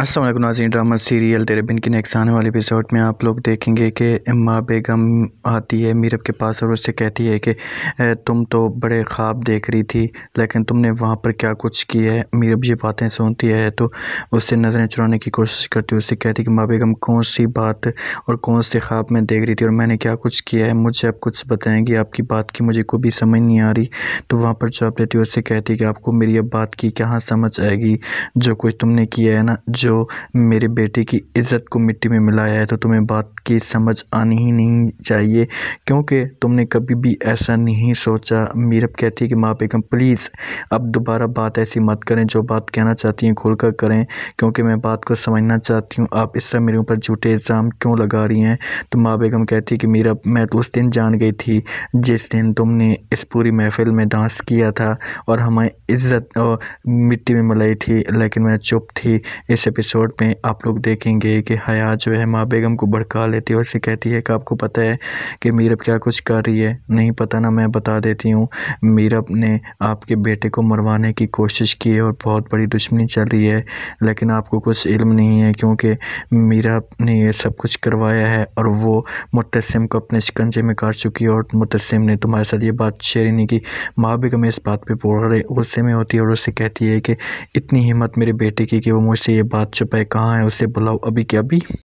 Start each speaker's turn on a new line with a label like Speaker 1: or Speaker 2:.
Speaker 1: असल Nazi drama serial तेरे बिन की आने वाले एपिसोड में आप लोग देखेंगे कि माँ बेगम आती है मीरब के पास और उससे कहती है कि तुम तो बड़े ख्वाब देख रही थी लेकिन तुमने वहाँ पर क्या कुछ किया है मीरब ये बातें सुनती है तो उससे नज़रें चुराने की कोशिश करती है उससे कहती है कि माँ बेगम कौन सी बात और कौन से ख्वाब में देख रही थी और मैंने क्या कुछ किया है मुझे आप कुछ बताएँगी आपकी बात की मुझे कोई भी समझ नहीं आ रही तो वहाँ पर जवाब देती है उससे कहती है कि आपको मेरी अब बात की कहाँ समझ आएगी जो कुछ तुमने किया है ना जो जो मेरे बेटे की इज़्ज़त को मिट्टी में मिलाया है तो तुम्हें बात की समझ आनी ही नहीं चाहिए क्योंकि तुमने कभी भी ऐसा नहीं सोचा मीरब कहती है कि माँ बेगम प्लीज़ अब दोबारा बात ऐसी मत करें जो बात कहना चाहती हैं खुल कर करें क्योंकि मैं बात को समझना चाहती हूँ आप इस तरह मेरे ऊपर झूठे इल्ज़ाम क्यों लगा रही हैं तो माँ बेगम कहती है कि मीरब मैं तो उस दिन जान गई थी जिस दिन तुमने इस पूरी महफिल में डांस किया था और हमें इज़्ज़त मिट्टी में मिलाई थी लेकिन मैं चुप थी इस एपिसोड में आप लोग देखेंगे कि हया जो है माँ बेगम को भड़का लेती है और उसे कहती है कि आपको पता है कि मीरब क्या कुछ कर रही है नहीं पता ना मैं बता देती हूँ मीरब ने आपके बेटे को मरवाने की कोशिश की है और बहुत बड़ी दुश्मनी चल रही है लेकिन आपको कुछ इल्म नहीं है क्योंकि मीरब ने ये सब कुछ करवाया है और वो मुतसम को अपने शिकंजे में काट चुकी है और मुतसम ने तुम्हारे साथ ये बात शेयर नहीं की माँ बेगम इस बात पर रहे गुस्से में होती है और उससे कहती है कि इतनी हिम्मत मेरे बेटे की कि वो मुझसे ये बात सात छुपे कहाँ है उसे बुलाओ अभी के अभी